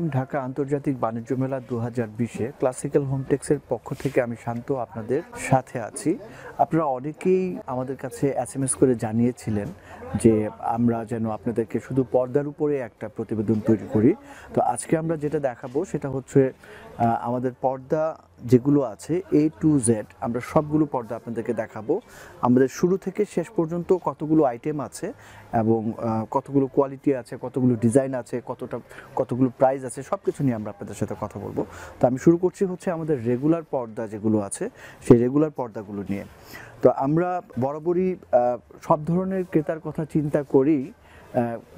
পঞ্চম ঢাকা আন্তর্জাতিক বাণিজ্য মেলা দু হাজার বিশে ক্লাসিক্যাল হোমটেক্সের পক্ষ থেকে আমি শান্ত আপনাদের সাথে আছি আপনারা অনেকেই আমাদের কাছে এস এম এস করে জানিয়েছিলেন যে আমরা যেন আপনাদেরকে শুধু পর্দার উপরে একটা প্রতিবেদন তৈরি করি তো আজকে আমরা যেটা দেখাবো সেটা হচ্ছে আমাদের পর্দা যেগুলো আছে এ টু জেড আমরা সবগুলো পর্দা আপনাদেরকে দেখাবো আমাদের শুরু থেকে শেষ পর্যন্ত কতগুলো আইটেম আছে এবং কতগুলো কোয়ালিটি আছে কতগুলো ডিজাইন আছে কতটা কতগুলো প্রাইস আছে সব কিছু নিয়ে আমরা আপনাদের সাথে কথা বলবো তো আমি শুরু করছি হচ্ছে আমাদের রেগুলার পর্দা যেগুলো আছে সেই রেগুলার পর্দাগুলো নিয়ে তো আমরা বরাবরই সব ধরনের ক্রেতার কথা চিন্তা করি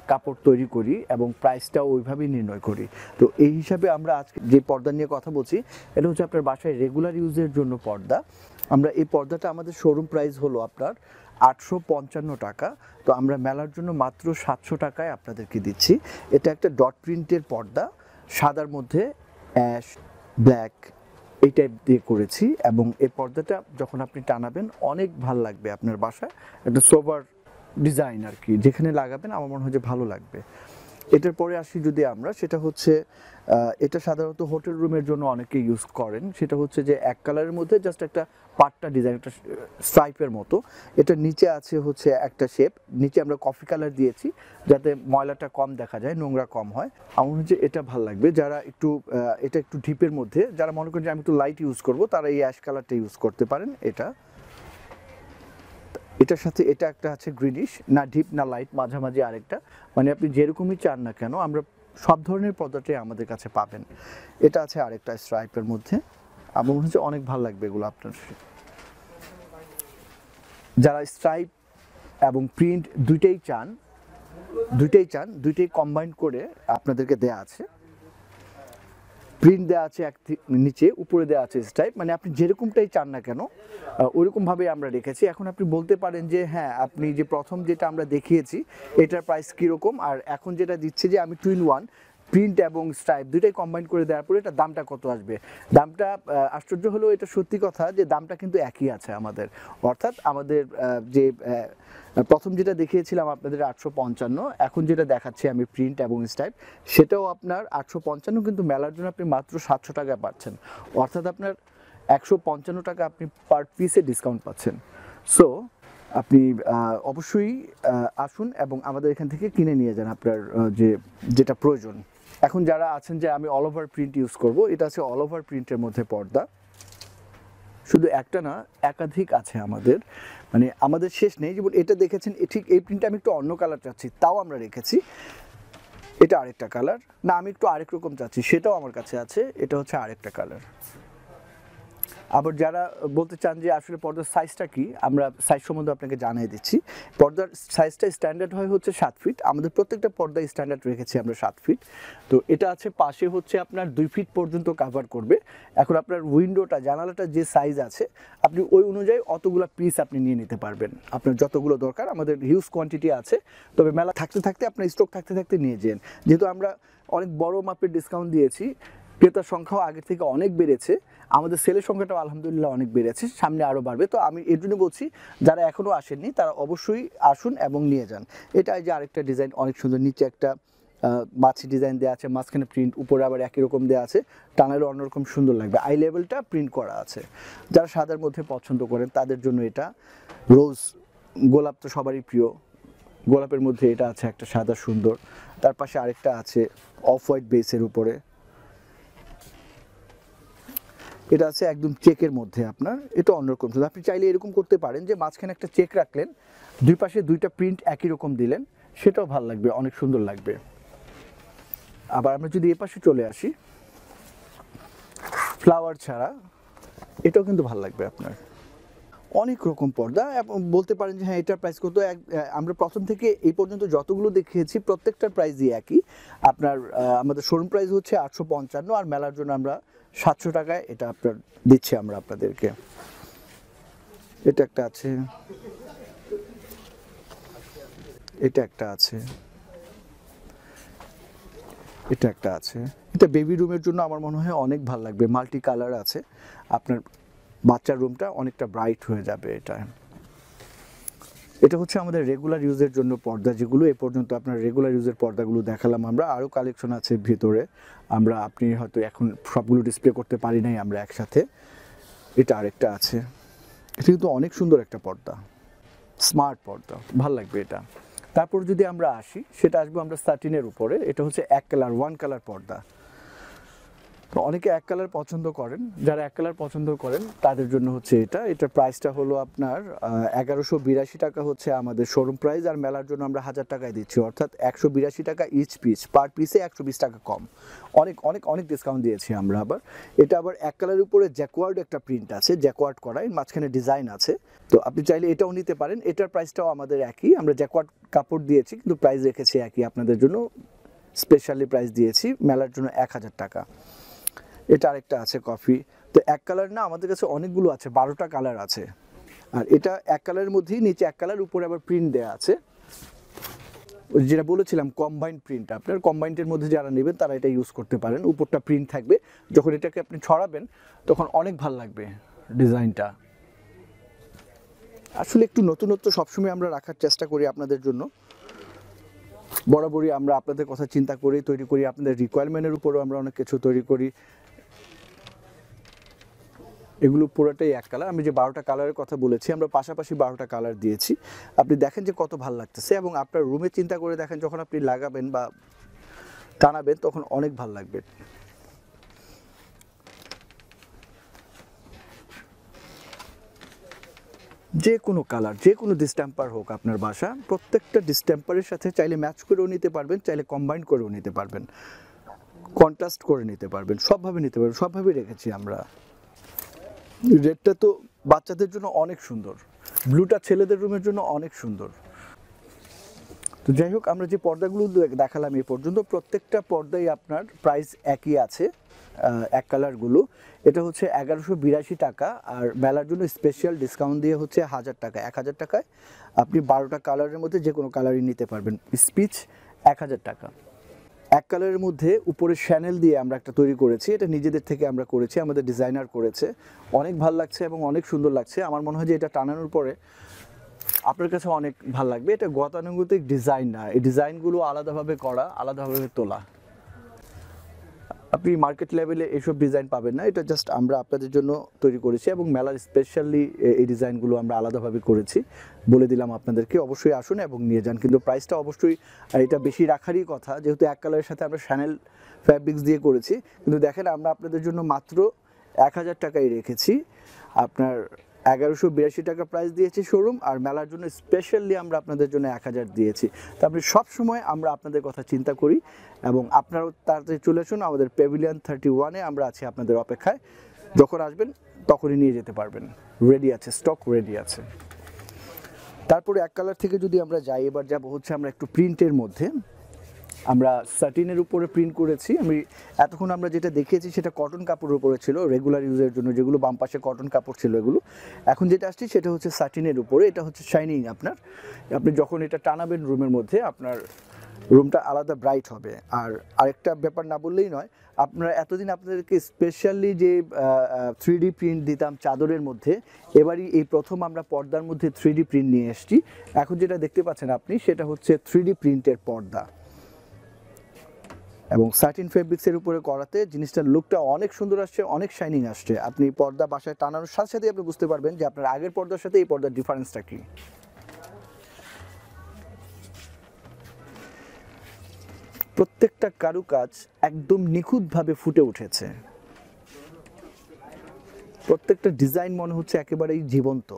কাপড় তৈরি করি এবং প্রাইসটাও ওইভাবেই নির্ণয় করি তো এই হিসাবে আমরা আজকে যে পর্দা নিয়ে কথা বলছি এটা হচ্ছে আপনার বাসায় রেগুলার ইউজের জন্য পর্দা আমরা এই পর্দাটা আমাদের শোরুম প্রাইস হলো আপনার আটশো পঞ্চান্ন টাকা তো আমরা মেলার জন্য মাত্র সাতশো টাকায় আপনাদেরকে দিচ্ছি এটা একটা ডট প্রিন্টের পর্দা সাদার মধ্যে অ্যাশ ব্ল্যাক এই টাইপ দিয়ে করেছি এবং এই পর্দাটা যখন আপনি টানাবেন অনেক ভাল লাগবে আপনার বাসায় একটা সোবার ডিজাইন আর কি যেখানে লাগাবেন আমার মনে হয় যে ভালো লাগবে এটার পরে আসি যদি আমরা সেটা হচ্ছে এটা সাধারণত হোটেল রুমের জন্য অনেকে ইউজ করেন সেটা হচ্ছে যে এক কালারের মধ্যে জাস্ট একটা পাটটা ডিজাইন একটা স্ট্রাইপের মতো এটা নিচে আছে হচ্ছে একটা শেপ নিচে আমরা কফি কালার দিয়েছি যাতে ময়লাটা কম দেখা যায় নোংরা কম হয় আমার হচ্ছে এটা ভাল লাগবে যারা একটু এটা একটু ঢিপের মধ্যে যারা মনে করেন যে আমি একটু লাইট ইউজ করব তারা এই অ্যাশ কালারটা ইউজ করতে পারেন এটা এটার সাথে এটা একটা আছে গ্রিনিশ না ডিপ না লাইট মাঝামাঝি আরেকটা মানে আপনি যেরকমই চান না কেন আমরা সব ধরনের পর্দাটাই আমাদের কাছে পাবেন এটা আছে আরেকটা স্ট্রাইপের মধ্যে আমার মনে হচ্ছে অনেক ভালো লাগবে এগুলো আপনার যারা স্ট্রাইপ এবং প্রিন্ট দুইটাই চান দুইটাই চান দুইটাই কম্বাইন করে আপনাদেরকে দেয়া আছে প্রিন্ট দেওয়া আছে এক নিচে উপরে দেওয়া আছে স্টাইপ মানে আপনি যেরকমটাই চান না কেন ওরকমভাবেই আমরা রেখেছি এখন আপনি বলতে পারেন যে হ্যাঁ আপনি যে প্রথম যেটা আমরা দেখিয়েছি এটার প্রাইস কীরকম আর এখন যেটা দিচ্ছে যে আমি টুইন ওয়ান প্রিন্ট এবং স্ট্রাইপ দুইটাই কম্বাইন করে দেওয়ার পরে এটা দামটা কত আসবে দামটা আশ্চর্য হলেও এটা সত্যি কথা যে দামটা কিন্তু একই আছে আমাদের অর্থাৎ আমাদের যে প্রথম যেটা দেখিয়েছিলাম আপনাদের আটশো পঞ্চান্ন এখন যেটা দেখাচ্ছি আমি প্রিন্ট এবং স্টাইপ সেটাও আপনার আটশো পঞ্চান্ন কিন্তু মেলার জন্য আপনি মাত্র সাতশো টাকা পাচ্ছেন অর্থাৎ আপনার একশো পঞ্চান্ন টাকা আপনি পার পিসে ডিসকাউন্ট পাচ্ছেন সো আপনি অবশ্যই আসুন এবং আমাদের এখান থেকে কিনে নিয়ে যান আপনার যে যেটা প্রয়োজন এখন যারা আছেন যে আমি অল ওভার প্রিন্ট ইউজ করব এটা আছে অল ওভার প্রিন্টের মধ্যে পর্দা শুধু একটা না একাধিক আছে আমাদের মানে আমাদের শেষ নেই যেমন এটা দেখেছেন ঠিক এই প্রিন্টটা আমি একটু অন্য কালার চাচ্ছি তাও আমরা রেখেছি এটা আরেকটা কালার না আমি একটু আরেক রকম চাচ্ছি সেটাও আমার কাছে আছে এটা হচ্ছে আরেকটা কালার আবার যারা বলতে চান যে আসলে পর্দার সাইজটা কি আমরা সাইজ সম্বন্ধে আপনাকে জানিয়ে দিচ্ছি পর্দার সাইজটা স্ট্যান্ডার্ড হয় হচ্ছে সাত ফিট আমাদের প্রত্যেকটা পর্দা স্ট্যান্ডার্ড রেখেছি আমরা সাত ফিট তো এটা আছে পাশে হচ্ছে আপনার দুই ফিট পর্যন্ত কাভার করবে এখন আপনার উইন্ডোটা জানালাটা যে সাইজ আছে আপনি ওই অনুযায়ী অতগুলো পিস আপনি নিয়ে নিতে পারবেন আপনার যতগুলো দরকার আমাদের হিউজ কোয়ান্টিটি আছে তবে মেলা থাকতে থাকতে আপনার স্টক থাকতে থাকতে নিয়ে যেন যেহেতু আমরা অনেক বড় মাপের ডিসকাউন্ট দিয়েছি ক্রেতার সংখ্যাও আগের থেকে অনেক বেড়েছে আমাদের সেলের সংখ্যাটাও আলহামদুলিল্লাহ অনেক বেড়েছে সামনে আরও বাড়বে তো আমি এর জন্য বলছি যারা এখনও আসেননি তারা অবশ্যই আসুন এবং নিয়ে যান এটা যে আরেকটা ডিজাইন অনেক সুন্দর নিচে একটা মাছি ডিজাইন দেওয়া আছে মাঝখানে প্রিন্ট উপরে আবার একই রকম দেওয়া আছে টানেলও অন্যরকম সুন্দর লাগবে আই লেভেলটা প্রিন্ট করা আছে যারা সাদার মধ্যে পছন্দ করেন তাদের জন্য এটা রোজ গোলাপ তো সবারই প্রিয় গোলাপের মধ্যে এটা আছে একটা সাদা সুন্দর তার পাশে আরেকটা আছে অফ হোয়াইট বেসের উপরে এটা আছে একদম চেকের মধ্যে আপনার এটা অন্যরকম আপনি চাইলে এরকম করতে পারেন যে মাঝখানে একটা চেক রাখলেন দুই পাশে দুইটা প্রিন্ট একই রকম দিলেন সেটাও ভাল লাগবে অনেক সুন্দর লাগবে আবার আমরা যদি এ পাশে চলে আসি ফ্লাওয়ার ছাড়া এটাও কিন্তু ভাল লাগবে আপনার অনেক রকম পর্দা এবং বলতে পারেন যে হ্যাঁ এটার প্রাইস কত এক আমরা প্রথম থেকে এই পর্যন্ত যতগুলো দেখিয়েছি প্রত্যেকটার প্রাইসই একই আপনার আমাদের শোরুম প্রাইস হচ্ছে আটশো পঞ্চান্ন আর মেলার জন্য আমরা সাতশো টাকায় এটা আপনার দিচ্ছি আমরা আপনাদেরকে এটা একটা আছে এটা একটা আছে এটা একটা আছে এটা বেবি রুমের জন্য আমার মনে হয় অনেক ভালো লাগবে মাল্টি কালার আছে আপনার বাচ্চার রুমটা অনেকটা ব্রাইট হয়ে যাবে এটা এটা হচ্ছে আমাদের রেগুলার ইউজের জন্য পর্দা যেগুলো এ পর্যন্ত আপনার রেগুলার ইউজের পর্দাগুলো দেখালাম আমরা আরও কালেকশন আছে ভিতরে আমরা আপনি হয়তো এখন সবগুলো ডিসপ্লে করতে পারি নাই আমরা একসাথে এটা আরেকটা আছে এটা কিন্তু অনেক সুন্দর একটা পর্দা স্মার্ট পর্দা ভাল লাগবে এটা তারপর যদি আমরা আসি সেটা আসবো আমরা সার্টিনের উপরে এটা হচ্ছে এক কালার ওয়ান কালার পর্দা তো অনেকে এক কালার পছন্দ করেন যারা এক কালার পছন্দ করেন তাদের জন্য হচ্ছে এটা এটার প্রাইসটা হলো আপনার এগারোশো বিরাশি টাকা হচ্ছে আমাদের শোরুম প্রাইস আর মেলার জন্য আমরা হাজার টাকায় দিচ্ছি অর্থাৎ একশো বিরাশি টাকা ইচ পিস পার পিসে একশো বিশ টাকা কম অনেক অনেক অনেক ডিসকাউন্ট দিয়েছি আমরা আবার এটা আবার এক কালার উপরে জ্যাকওয়ার্ড একটা প্রিন্ট আছে জ্যাকওয়ার্ড করাই মাঝখানে ডিজাইন আছে তো আপনি চাইলে এটাও নিতে পারেন এটার প্রাইসটাও আমাদের একই আমরা জ্যাকওয়ার্ড কাপড় দিয়েছি কিন্তু প্রাইস রেখেছি একই আপনাদের জন্য স্পেশালি প্রাইস দিয়েছি মেলার জন্য এক হাজার টাকা এটা আরেকটা আছে কফি তো এক কালার না আমাদের কাছে অনেকগুলো আছে বারোটা কালার আছে আর এটা এক কালারের মধ্যেই নিচে এক কালার উপরে আবার প্রিন্ট দেওয়া আছে যেটা বলেছিলাম কম্বাইন্ড প্রিন্ট আপনার কম্বাইন্ডের মধ্যে যারা নেবেন তারা এটা ইউজ করতে পারেন উপরটা প্রিন্ট থাকবে যখন এটাকে আপনি ছড়াবেন তখন অনেক ভাল লাগবে ডিজাইনটা আসলে একটু নতুনত্ব সবসময় আমরা রাখার চেষ্টা করি আপনাদের জন্য বরাবরই আমরা আপনাদের কথা চিন্তা করি তৈরি করি আপনাদের রিকোয়ারমেন্টের উপরও আমরা অনেক কিছু তৈরি করি এগুলো পুরোটাই এক কালার আমি যে বারোটা কালারের কথা বলেছি আমরা পাশাপাশি বারোটা কালার দিয়েছি আপনি দেখেন যে কত ভালো লাগতেছে এবং আপনার রুমে চিন্তা করে দেখেন যখন আপনি লাগাবেন বা টানাবেন তখন অনেক ভাল লাগবে যে কোনো কালার যে কোনো ডিস্ট্যাম্পার হোক আপনার বাসা প্রত্যেকটা ডিস্ট্যাম্পারের সাথে চাইলে ম্যাচ করেও নিতে পারবেন চাইলে কম্বাইন করেও নিতে পারবেন কন্ট্রাস্ট করে নিতে পারবেন সবভাবে নিতে পারবেন সবভাবেই রেখেছি আমরা রেডটা তো বাচ্চাদের জন্য অনেক সুন্দর ব্লুটা ছেলেদের রুমের জন্য অনেক সুন্দর তো যাই হোক আমরা যে পর্দাগুলো দেখালাম এই পর্যন্ত প্রত্যেকটা পর্দাই আপনার প্রাইস একই আছে এক কালারগুলো এটা হচ্ছে এগারোশো বিরাশি টাকা আর মেলার জন্য স্পেশাল ডিসকাউন্ট দিয়ে হচ্ছে হাজার টাকা এক হাজার টাকায় আপনি বারোটা কালারের মধ্যে যে কোনো কালারই নিতে পারবেন স্পিচ এক হাজার টাকা এক কালারের মধ্যে উপরে শ্যানেল দিয়ে আমরা একটা তৈরি করেছি এটা নিজেদের থেকে আমরা করেছি আমাদের ডিজাইনার করেছে অনেক ভাল লাগছে এবং অনেক সুন্দর লাগছে আমার মনে হয় যে এটা টানানোর পরে আপনার কাছে অনেক ভাল লাগবে এটা গতানুগতিক ডিজাইন না এই ডিজাইনগুলো আলাদাভাবে করা আলাদাভাবে তোলা আপনি মার্কেট লেভেলে এইসব ডিজাইন পাবেন না এটা জাস্ট আমরা আপনাদের জন্য তৈরি করেছি এবং মেলার স্পেশালি এই ডিজাইনগুলো আমরা আলাদাভাবে করেছি বলে দিলাম আপনাদেরকে অবশ্যই আসুন এবং নিয়ে যান কিন্তু প্রাইসটা অবশ্যই এটা বেশি রাখারই কথা যেহেতু এক কালারের সাথে আমরা শ্যানেল ফ্যাব্রিক্স দিয়ে করেছি কিন্তু দেখেন আমরা আপনাদের জন্য মাত্র এক হাজার টাকাই রেখেছি আপনার এগারোশো বিরাশি টাকা প্রাইস দিয়েছি শোরুম আর মেলার জন্য স্পেশালি আমরা আপনাদের জন্য এক হাজার দিয়েছি তারপরে সবসময় আমরা আপনাদের কথা চিন্তা করি এবং আপনারাও তাড়াতাড়ি চলে আসুন আমাদের পেভিলিয়ান থার্টি ওয়ানে আমরা আছি আপনাদের অপেক্ষায় যখন আসবেন তখনই নিয়ে যেতে পারবেন রেডি আছে স্টক রেডি আছে তারপরে এক কালার থেকে যদি আমরা যাই এবার যাবো হচ্ছে আমরা একটু প্রিন্টের মধ্যে আমরা সাটিনের উপরে প্রিন্ট করেছি আমি এতক্ষণ আমরা যেটা দেখিয়েছি সেটা কটন কাপড়ের উপরে ছিল রেগুলার ইউজের জন্য যেগুলো বাম পাশে কটন কাপড় ছিল এগুলো এখন যেটা আসছে সেটা হচ্ছে সাটিনের উপরে এটা হচ্ছে শাইনিং আপনার আপনি যখন এটা টানাবেন রুমের মধ্যে আপনার রুমটা আলাদা ব্রাইট হবে আর আরেকটা ব্যাপার না বললেই নয় আপনারা এতদিন আপনাদেরকে স্পেশালি যে থ্রি প্রিন্ট দিতাম চাদরের মধ্যে এবারই এই প্রথম আমরা পর্দার মধ্যে থ্রি প্রিন্ট নিয়ে এসছি এখন যেটা দেখতে পাচ্ছেন আপনি সেটা হচ্ছে থ্রি প্রিন্টের পর্দা এবং সার্টিন ফেব্রিক্সের উপরে করাতে জিনিসটার লুকটা অনেক সুন্দর আসছে অনেক শাইনিং আসছে আপনি পর্দা বাসায় টানানোর সাথে সাথেই আপনি বুঝতে পারবেন যে আপনার আগের পর্দার সাথে এই পর্দার ডিফারেন্সটা কি প্রত্যেকটা কারুকাজ একদম নিখুঁতভাবে ফুটে উঠেছে প্রত্যেকটা ডিজাইন মনে হচ্ছে একেবারেই জীবন্ত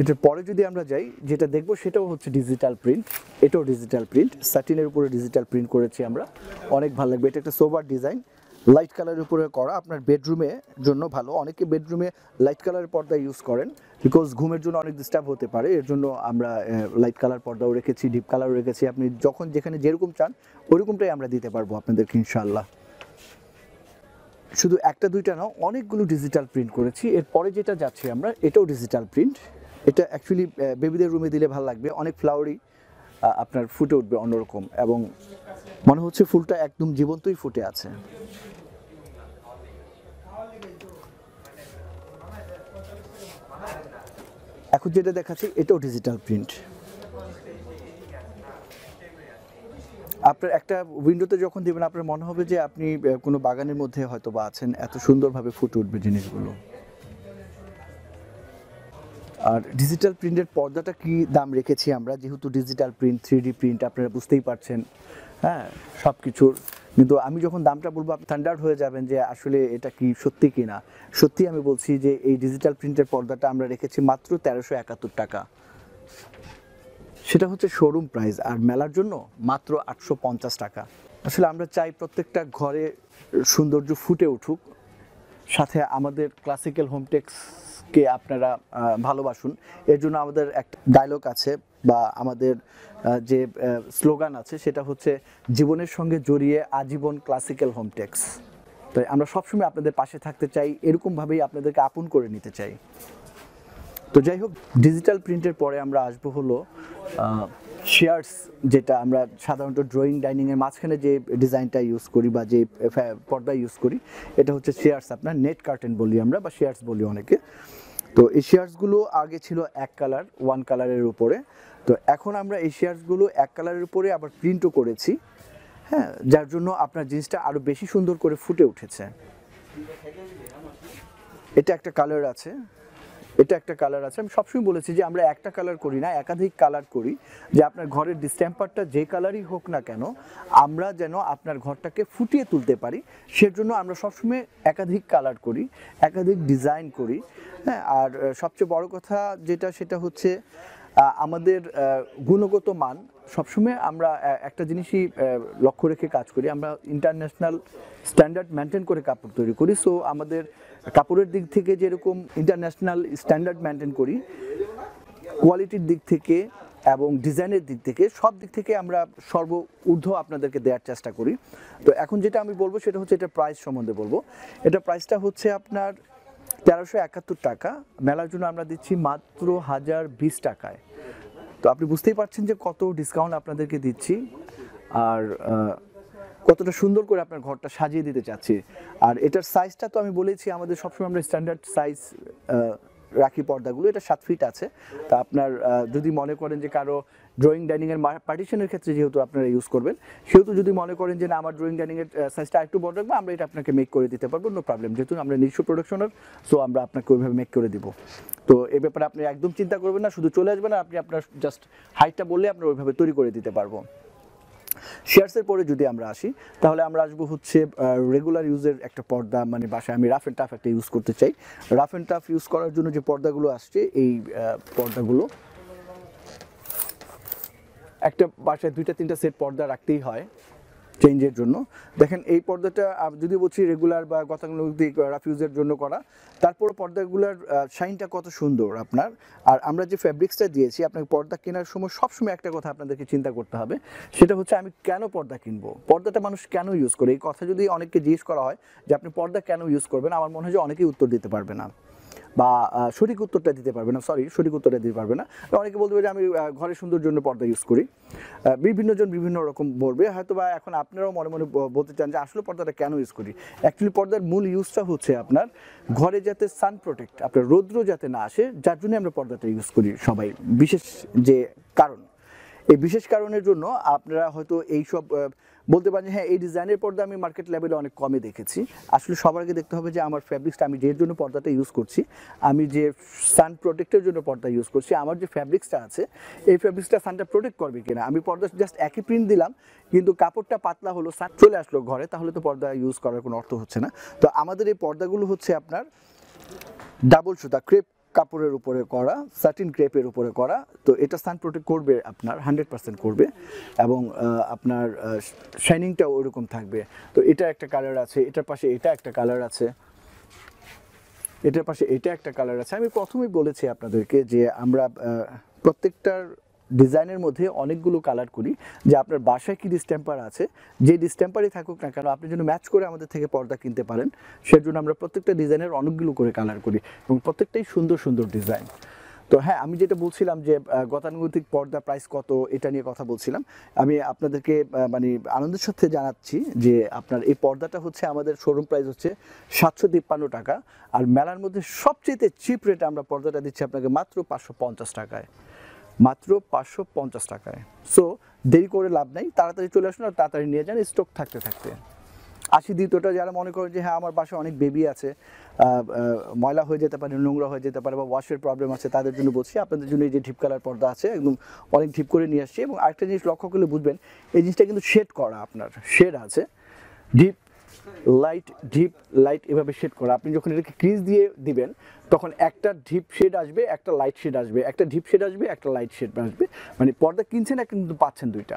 এটার পরে যদি আমরা যাই যেটা দেখব সেটাও হচ্ছে ডিজিটাল প্রিন্ট এটাও ডিজিটাল প্রিন্ট সার্টিনের উপরে ডিজিটাল প্রিন্ট করেছি আমরা অনেক ভালো লাগবে এটা একটা সোবার ডিজাইন লাইট কালারের উপরে করা আপনার বেডরুমে জন্য ভালো অনেকে বেডরুমে লাইট কালারের পর্দা ইউজ করেন বিকজ ঘুমের জন্য অনেক ডিস্টার্ব হতে পারে এর জন্য আমরা লাইট কালার পর্দাও রেখেছি ডিপ কালারও রেখেছি আপনি যখন যেখানে যেরকম চান ওরকমটাই আমরা দিতে পারবো আপনাদেরকে ইনশাল্লাহ শুধু একটা দুইটা না অনেকগুলো ডিজিটাল প্রিন্ট করেছি এরপরে যেটা যাচ্ছি আমরা এটাও ডিজিটাল প্রিন্ট এটা অ্যাকচুয়ালি বেবিদের রুমে দিলে ভালো লাগবে অনেক ফ্লাওয়ারি আপনার ফুটে উঠবে অন্যরকম এবং মনে হচ্ছে ফুলটা একদম জীবন্তই ফুটে আছে এখন যেটা দেখাচ্ছি এটাও ডিজিটাল প্রিন্ট আপনার একটা উইন্ডোতে যখন দেবেন আপনার মনে হবে যে আপনি কোনো বাগানের মধ্যে হয়তো বা আছেন এত সুন্দরভাবে ফুটে উঠবে জিনিসগুলো আর ডিজিটাল প্রিন্টের পর্দাটা কি দাম রেখেছি আমরা যেহেতু ডিজিটাল প্রিন্ট থ্রি প্রিন্ট আপনারা বুঝতেই পারছেন হ্যাঁ সব কিছুর কিন্তু আমি যখন দামটা বলবো আপনি স্ট্যান্ডার্ড হয়ে যাবেন যে আসলে এটা কি সত্যি কি না সত্যি আমি বলছি যে এই ডিজিটাল প্রিন্টের পর্দাটা আমরা রেখেছি মাত্র তেরোশো একাত্তর টাকা সেটা হচ্ছে শোরুম প্রাইস আর মেলার জন্য মাত্র আটশো পঞ্চাশ টাকা আসলে আমরা চাই প্রত্যেকটা ঘরে সৌন্দর্য ফুটে উঠুক সাথে আমাদের ক্লাসিক্যাল হোমটেক্স কে আপনারা ভালোবাসুন এর জন্য আমাদের একটা ডায়লগ আছে বা আমাদের যে স্লোগান আছে সেটা হচ্ছে জীবনের সঙ্গে জড়িয়ে আজীবন ক্লাসিক্যাল হোম টেক্স তাই আমরা সবসময় আপনাদের পাশে থাকতে চাই এরকমভাবেই আপনাদেরকে আপন করে নিতে চাই তো যাই হোক ডিজিটাল প্রিন্টের পরে আমরা আসবো হলো শেয়ার্স যেটা আমরা সাধারণত ড্রয়িং ডাইনিংয়ের মাঝখানে যে ডিজাইনটা ইউজ করি বা যে পর্দা ইউজ করি এটা হচ্ছে শেয়ার্স আপনার নেট কার্টেন বলি আমরা বা শেয়ার্স বলি অনেকে তো এই শেয়ার্সগুলো আগে ছিল এক কালার ওয়ান কালারের উপরে তো এখন আমরা এই শেয়ার্সগুলো এক কালারের উপরে আবার প্রিন্টও করেছি হ্যাঁ যার জন্য আপনার জিনিসটা আরও বেশি সুন্দর করে ফুটে উঠেছে এটা একটা কালার আছে এটা একটা কালার আছে আমি সবসময় বলেছি যে আমরা একটা কালার করি না একাধিক কালার করি যে আপনার ঘরের ডিস্টেম্পারটা যে কালারই হোক না কেন আমরা যেন আপনার ঘরটাকে ফুটিয়ে তুলতে পারি সেজন্য আমরা সবসময় একাধিক কালার করি একাধিক ডিজাইন করি হ্যাঁ আর সবচেয়ে বড় কথা যেটা সেটা হচ্ছে আমাদের গুণগত মান সবসময় আমরা একটা জিনিসই লক্ষ্য রেখে কাজ করি আমরা ইন্টারন্যাশনাল স্ট্যান্ডার্ড মেনটেন করে কাপড় তৈরি করি সো আমাদের কাপড়ের দিক থেকে যেরকম ইন্টারন্যাশনাল স্ট্যান্ডার্ড মেনটেন করি কোয়ালিটির দিক থেকে এবং ডিজাইনের দিক থেকে সব দিক থেকে আমরা সর্ব ঊর্ধ্ব আপনাদেরকে দেওয়ার চেষ্টা করি তো এখন যেটা আমি বলবো সেটা হচ্ছে এটা প্রাইস সম্বন্ধে বলবো এটা প্রাইসটা হচ্ছে আপনার তেরোশো একাত্তর টাকা মেলার জন্য আমরা দিচ্ছি মাত্র হাজার বিশ টাকায় তো আপনি বুঝতেই পারছেন যে কত ডিসকাউন্ট আপনাদেরকে দিচ্ছি আর কতটা সুন্দর করে আপনার ঘরটা সাজিয়ে দিতে চাচ্ছি আর এটার সাইজটা তো আমি বলেছি আমাদের সবসময় আমরা স্ট্যান্ডার্ড সাইজ রাখি পর্দাগুলো এটা সাত ফিট আছে তা আপনার যদি মনে করেন যে কারো ড্রয়িং ডাইনিংয়ের পার্টিশনের ক্ষেত্রে যেহেতু আপনারা ইউজ করবেন সেহেতু যদি মনে করেন যে না আমার ড্রয়িং ডাইনিংয়ের সাইজটা একটু বড় রাখবো আমরা এটা আপনাকে মেক করে দিতে পারবো নো প্রবলেম যেহেতু আমরা নিজস্ব প্রোডাকশনের সো আমরা আপনাকে ওইভাবে মেক করে দিব তো এ ব্যাপারে আপনি একদম চিন্তা করবেন না শুধু চলে আসবেন আপনি আপনার জাস্ট হাইটটা বললে আপনার ওইভাবে তৈরি করে দিতে পারবো শেয়ারসের পরে যদি আমরা আসি তাহলে আমরা আসবো হচ্ছে রেগুলার ইউজের একটা পর্দা মানে বাসায় আমি রাফ অ্যান্ড টাফ একটা ইউজ করতে চাই রাফ অ্যান্ড টাফ ইউজ করার জন্য যে পর্দাগুলো আসছে এই পর্দাগুলো একটা বাসায় দুইটা তিনটা সেট পর্দা রাখতেই হয় চেঞ্জের জন্য দেখেন এই পর্দাটা যদি বলছি রেগুলার বা গতানুগতিক রাফিউজের জন্য করা তারপর পর্দাগুলার শাইনটা কত সুন্দর আপনার আর আমরা যে ফ্যাব্রিক্সটা দিয়েছি আপনাকে পর্দা কেনার সময় সবসময় একটা কথা আপনাদেরকে চিন্তা করতে হবে সেটা হচ্ছে আমি কেন পর্দা কিনবো পর্দাটা মানুষ কেন ইউজ করে এই কথা যদি অনেককে জিজ্ঞেস করা হয় যে আপনি পর্দা কেন ইউজ করবেন আমার মনে হয় যে অনেকেই উত্তর দিতে পারবে না বা সঠিক উত্তরটা দিতে পারবে না সরি সঠিক উত্তরটা দিতে পারবে না অনেকে বলতে পারে আমি ঘরের সুন্দর জন্য পর্দা ইউজ করি বিভিন্নজন বিভিন্ন রকম বলবে হয়তো বা এখন আপনারাও মনে মনে বলতে চান যে আসলে পর্দাটা কেন ইউজ করি অ্যাকচুয়ালি পর্দার মূল ইউজটা হচ্ছে আপনার ঘরে যাতে সান প্রোটেক্ট আপনার রৌদ্র যাতে না আসে যার জন্য আমরা পর্দাটা ইউজ করি সবাই বিশেষ যে কারণ এই বিশেষ কারণের জন্য আপনারা হয়তো এইসব বলতে পারেন হ্যাঁ এই ডিজাইনের পর্দা আমি মার্কেট লেভেলে অনেক কমে দেখেছি আসলে সবার আগে দেখতে হবে যে আমার ফ্যাব্রিক্সটা আমি যে জন্য পর্দাটা ইউজ করছি আমি যে সান প্রোটেক্টের জন্য পর্দা ইউজ করছি আমার যে ফ্যাব্রিক্সটা আছে এই ফ্যাব্রিক্সটা সানটা প্রোটেক্ট করবে কিনা আমি পর্দা জাস্ট একই প্রিন্ট দিলাম কিন্তু কাপড়টা পাতলা হলো সান চলে আসলো ঘরে তাহলে তো পর্দা ইউজ করার কোনো অর্থ হচ্ছে না তো আমাদের এই পর্দাগুলো হচ্ছে আপনার ডাবল সুতা ক্রেপ কাপড়ের উপরে করা সার্টিন ক্রেপের উপরে করা তো এটা সান প্রোটেক্ট করবে আপনার হান্ড্রেড পার্সেন্ট করবে এবং আপনার শাইনিংটাও ওরকম থাকবে তো এটা একটা কালার আছে এটার পাশে এটা একটা কালার আছে এটার পাশে এটা একটা কালার আছে আমি প্রথমেই বলেছি আপনাদেরকে যে আমরা প্রত্যেকটার ডিজাইনের মধ্যে অনেকগুলো কালার করি যে আপনার বাসায় কি ডিস্টেম্পার আছে যে ডিস্টেম্পারই থাকুক না কেন আপনি যেন ম্যাচ করে আমাদের থেকে পর্দা কিনতে পারেন সেই জন্য আমরা প্রত্যেকটা ডিজাইনের অনেকগুলো করে কালার করি এবং প্রত্যেকটাই সুন্দর সুন্দর ডিজাইন তো হ্যাঁ আমি যেটা বলছিলাম যে গতানুগতিক পর্দা প্রাইস কত এটা নিয়ে কথা বলছিলাম আমি আপনাদেরকে মানে আনন্দের সাথে জানাচ্ছি যে আপনার এই পর্দাটা হচ্ছে আমাদের শোরুম প্রাইস হচ্ছে সাতশো তিপ্পান্ন টাকা আর মেলার মধ্যে সবচেয়ে চিপ রেটে আমরা পর্দাটা দিচ্ছি আপনাকে মাত্র পাঁচশো পঞ্চাশ টাকায় মাত্র পাঁচশো পঞ্চাশ টাকায় সো দেরি করে লাভ নেই তাড়াতাড়ি চলে আসুন আর তাড়াতাড়ি নিয়ে যান স্টক থাকতে থাকতে আসি দ্বিতীয়টা যারা মনে করেন যে হ্যাঁ আমার বাসায় অনেক বেবি আছে ময়লা হয়ে যেতে পারে নোংরা হয়ে যেতে পারে বা ওয়াশের প্রবলেম আছে তাদের জন্য বলছি আপনাদের জন্য এই যে ঢিপ কালার পর্দা আছে একদম অনেক ঢিপ করে নিয়ে আসছি এবং আরেকটা জিনিস লক্ষ্য করলে বুঝবেন এই জিনিসটা কিন্তু শেড করা আপনার শেড আছে ঢিপ লাইট ঢিপ লাইট এভাবে শেড করা আপনি যখন এটাকে ক্রিজ দিয়ে দিবেন তখন একটা ঢিপ শেড আসবে একটা লাইট শেড আসবে একটা ঢিপ শেড আসবে একটা লাইট শেড আসবে মানে পর্দা কিনছেন একটা কিন্তু পাচ্ছেন দুইটা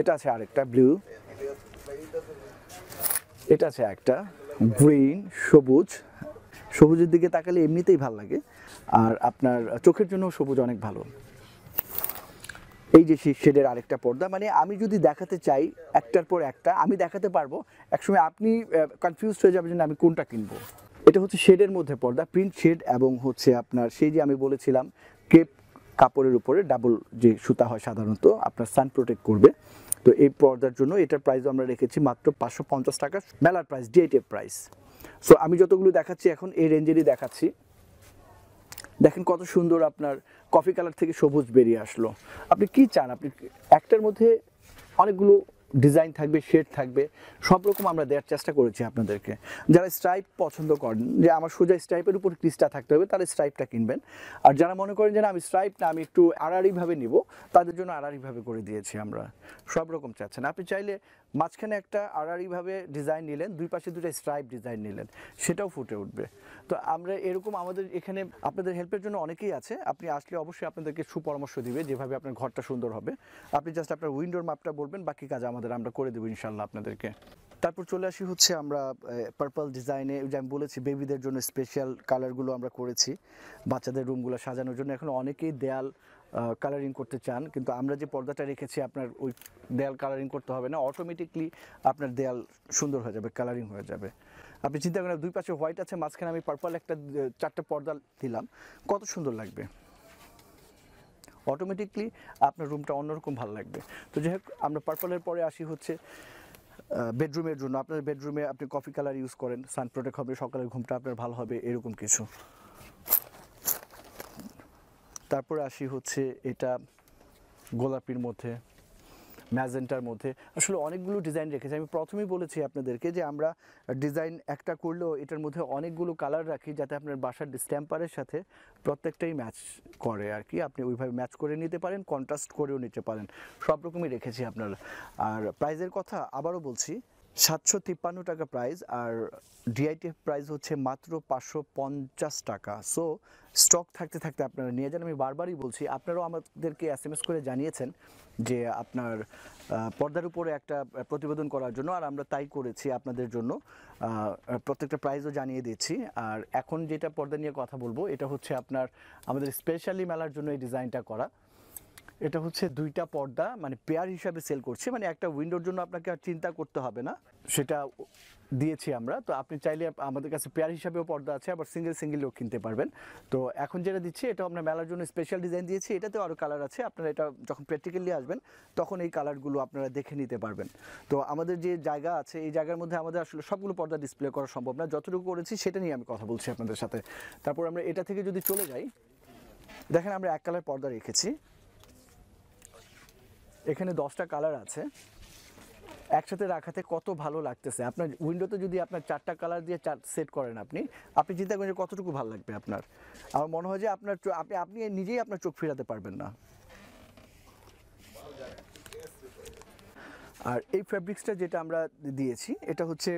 এটা আছে আরেকটা ব্লু এটা আছে একটা গ্রিন সবুজ সবুজের দিকে তাকালে এমনিতেই ভাল লাগে আর আপনার চোখের জন্য সবুজ অনেক ভালো এই যে শেডের আরেকটা পর্দা মানে আমি যদি দেখাতে চাই একটার পর একটা আমি দেখাতে পারবো একসময় আপনি কনফিউজ হয়ে যাবেন আমি কোনটা কিনবো এটা হচ্ছে শেডের মধ্যে পর্দা প্রিন্ট শেড এবং হচ্ছে আপনার সেই যে আমি বলেছিলাম কেপ কাপড়ের উপরে ডাবল যে সুতা হয় সাধারণত আপনার সান প্রোটেক্ট করবে তো এই পর্দার জন্য এটার প্রাইস আমরা রেখেছি মাত্র পাঁচশো পঞ্চাশ টাকা মেলার প্রাইস ডিএটিএফ প্রাইস সো আমি যতগুলো দেখাচ্ছি এখন এই রেঞ্জেরই দেখাচ্ছি দেখেন কত সুন্দর আপনার কফি কালার থেকে সবুজ বেরিয়ে আসলো আপনি কি চান আপনি একটার মধ্যে অনেকগুলো ডিজাইন থাকবে শেড থাকবে সব রকম আমরা দেওয়ার চেষ্টা করেছি আপনাদেরকে যারা স্ট্রাইপ পছন্দ করেন যে আমার সোজা স্ট্রাইপের উপর ক্রিস্টা থাকতে হবে তাহলে স্ট্রাইপটা কিনবেন আর যারা মনে করেন যে না আমি স্ট্রাইপ না আমি একটু আড়াড়িভাবে নিব তাদের জন্য আড়াড়িভাবে করে দিয়েছি আমরা সব রকম চাচ্ছেন আপনি চাইলে মাঝখানে একটা আড়াড়িভাবে ডিজাইন নিলেন দুই পাশে দুটো স্ট্রাইপ ডিজাইন নিলেন সেটাও ফুটে উঠবে তো আমরা এরকম আমাদের এখানে আপনাদের হেল্পের জন্য অনেকেই আছে আপনি আসলে অবশ্যই আপনাদেরকে সুপরামর্শ দিবে যেভাবে আপনার ঘরটা সুন্দর হবে আপনি জাস্ট আপনার উইন্ডোর মাপটা বলবেন বাকি কাজ আমাদের আমরা করে দেবো ইনশাল্লাহ আপনাদেরকে তারপর চলে আসি হচ্ছে আমরা পার্পল ডিজাইনে যে আমি বলেছি বেবিদের জন্য স্পেশাল কালারগুলো আমরা করেছি বাচ্চাদের রুমগুলো সাজানোর জন্য এখন অনেকেই দেয়াল কালারিং করতে চান কিন্তু আমরা যে পর্দাটা রেখেছি আপনার ওই দেয়াল কালারিং করতে হবে না অটোমেটিকলি আপনার দেয়াল সুন্দর হয়ে যাবে কালারিং হয়ে যাবে আপনি চিন্তা করেন দুই পাশে হোয়াইট আছে মাঝখানে আমি পার্পল একটা চারটে পর্দা দিলাম কত সুন্দর লাগবে অটোমেটিকলি আপনার রুমটা অন্যরকম ভালো লাগবে তো যাই হোক আমরা পার্পলের পরে আসি হচ্ছে বেডরুমের জন্য আপনার বেডরুমে আপনি কফি কালার ইউজ করেন সান প্রোটেক্ট হবে সকালের ঘুমটা আপনার ভালো হবে এরকম কিছু তারপরে আসি হচ্ছে এটা গোলাপির মধ্যে ম্যাজেন্টার মধ্যে আসলে অনেকগুলো ডিজাইন রেখেছি আমি প্রথমেই বলেছি আপনাদেরকে যে আমরা ডিজাইন একটা করলেও এটার মধ্যে অনেকগুলো কালার রাখি যাতে আপনার বাসার স্ট্যাম্পারের সাথে প্রত্যেকটাই ম্যাচ করে আর কি আপনি ওইভাবে ম্যাচ করে নিতে পারেন কন্ট্রাস্ট করেও নিতে পারেন সব রকমই রেখেছি আপনারা আর প্রাইজের কথা আবারও বলছি সাতশো তিপ্পান্ন টাকা প্রাইস আর ডিআইটিএফ প্রাইস হচ্ছে মাত্র পাঁচশো পঞ্চাশ টাকা সো স্টক থাকতে থাকতে আপনারা নিয়ে যান আমি বারবারই বলছি আপনারাও আমাদেরকে এস এম এস করে জানিয়েছেন যে আপনার পর্দার উপরে একটা প্রতিবেদন করার জন্য আর আমরা তাই করেছি আপনাদের জন্য প্রত্যেকটা প্রাইজও জানিয়ে দিচ্ছি আর এখন যেটা পর্দা নিয়ে কথা বলবো এটা হচ্ছে আপনার আমাদের স্পেশালি মেলার জন্য এই ডিজাইনটা করা এটা হচ্ছে দুইটা পর্দা মানে পেয়ার হিসাবে সেল করছি মানে একটা উইন্ডোর জন্য আপনাকে আর চিন্তা করতে হবে না সেটা দিয়েছি আমরা তো আপনি চাইলে আমাদের কাছে পেয়ার হিসাবেও পর্দা আছে আবার সিঙ্গেল সিঙ্গেলও কিনতে পারবেন তো এখন যেটা দিচ্ছি এটা আমরা মেলার জন্য স্পেশাল ডিজাইন দিয়েছি এটাতেও আরও কালার আছে আপনারা এটা যখন প্র্যাকটিক্যালি আসবেন তখন এই কালারগুলো আপনারা দেখে নিতে পারবেন তো আমাদের যে জায়গা আছে এই জায়গার মধ্যে আমাদের আসলে সবগুলো পর্দা ডিসপ্লে করা সম্ভব না যতটুকু করেছি সেটা নিয়ে আমি কথা বলছি আপনাদের সাথে তারপর আমরা এটা থেকে যদি চলে যাই দেখেন আমরা এক কালার পর্দা রেখেছি এখানে দশটা কালার আছে একসাথে রাখাতে কত ভালো লাগতেছে আপনার উইন্ডোতে যদি আপনার চারটা কালার দিয়ে চার সেট করেন আপনি আপনি চিন্তা করেন যে কতটুকু ভালো লাগবে আপনার আমার মনে হয় যে আপনার আপনি আপনি নিজেই আপনার চোখ ফেরাতে পারবেন না আর এই ফ্যাব্রিক্সটা যেটা আমরা দিয়েছি এটা হচ্ছে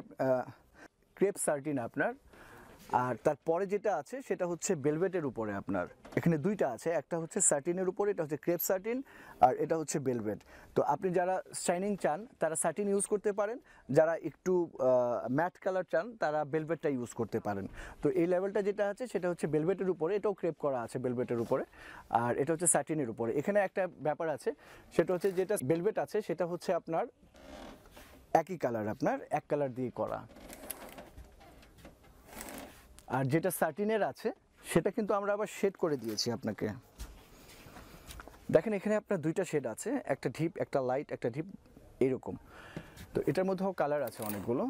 ক্রেপ সার্টিন আপনার আর তারপরে যেটা আছে সেটা হচ্ছে বেলভেটের উপরে আপনার এখানে দুইটা আছে একটা হচ্ছে সার্টিনের উপরে এটা হচ্ছে ক্রেপ সার্টিন আর এটা হচ্ছে বেলভেট তো আপনি যারা শাইনিং চান তারা সার্টিন ইউজ করতে পারেন যারা একটু ম্যাট কালার চান তারা বেলভেটটা ইউজ করতে পারেন তো এই লেভেলটা যেটা আছে সেটা হচ্ছে বেলভেটের উপরে এটাও ক্রেপ করা আছে বেলভেটের উপরে আর এটা হচ্ছে সার্টিনের উপরে এখানে একটা ব্যাপার আছে সেটা হচ্ছে যেটা বেলভেট আছে সেটা হচ্ছে আপনার একই কালার আপনার এক কালার দিয়ে করা আর যেটা সার্টিনের আছে সেটা কিন্তু আমরা আবার শেড করে দিয়েছি আপনাকে দেখেন এখানে আপনার দুইটা শেড আছে একটা ঢিপ একটা লাইট একটা ঢিপ এরকম তো এটার মধ্যেও কালার আছে অনেকগুলো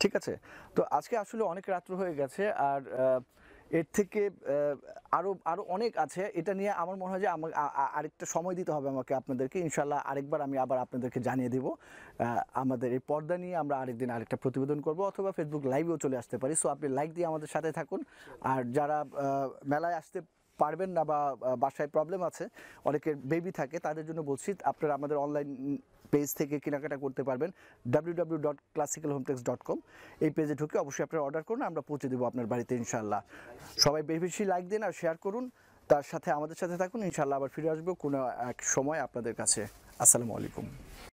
ঠিক আছে তো আজকে আসলে অনেক রাত্র হয়ে গেছে আর এর থেকে আরও আরও অনেক আছে এটা নিয়ে আমার মনে হয় যে আমাকে আরেকটা সময় দিতে হবে আমাকে আপনাদেরকে ইনশাল্লাহ আরেকবার আমি আবার আপনাদেরকে জানিয়ে দেব আমাদের এই পর্দা নিয়ে আমরা আরেকদিন আরেকটা প্রতিবেদন করব অথবা ফেসবুক লাইভেও চলে আসতে পারি সো আপনি লাইক দিয়ে আমাদের সাথে থাকুন আর যারা মেলায় আসতে পারবেন না বা বাসায় প্রবলেম আছে অনেকের বেবি থাকে তাদের জন্য বলছি আপনারা আমাদের অনলাইন পেজ থেকে কেনাকাটা করতে পারবেন W dot Hometex dot com এই পেজে ঢুকে অবশ্যই আপনারা অর্ডার করুন আমরা পৌঁছে দেবো আপনার বাড়িতে ইনশাল্লাহ সবাই বেশি লাইক দিন আর শেয়ার করুন তার সাথে আমাদের সাথে থাকুন ইনশাল্লাহ আবার ফিরে আসবো কোনো এক সময় আপনাদের কাছে আসসালামু আলাইকুম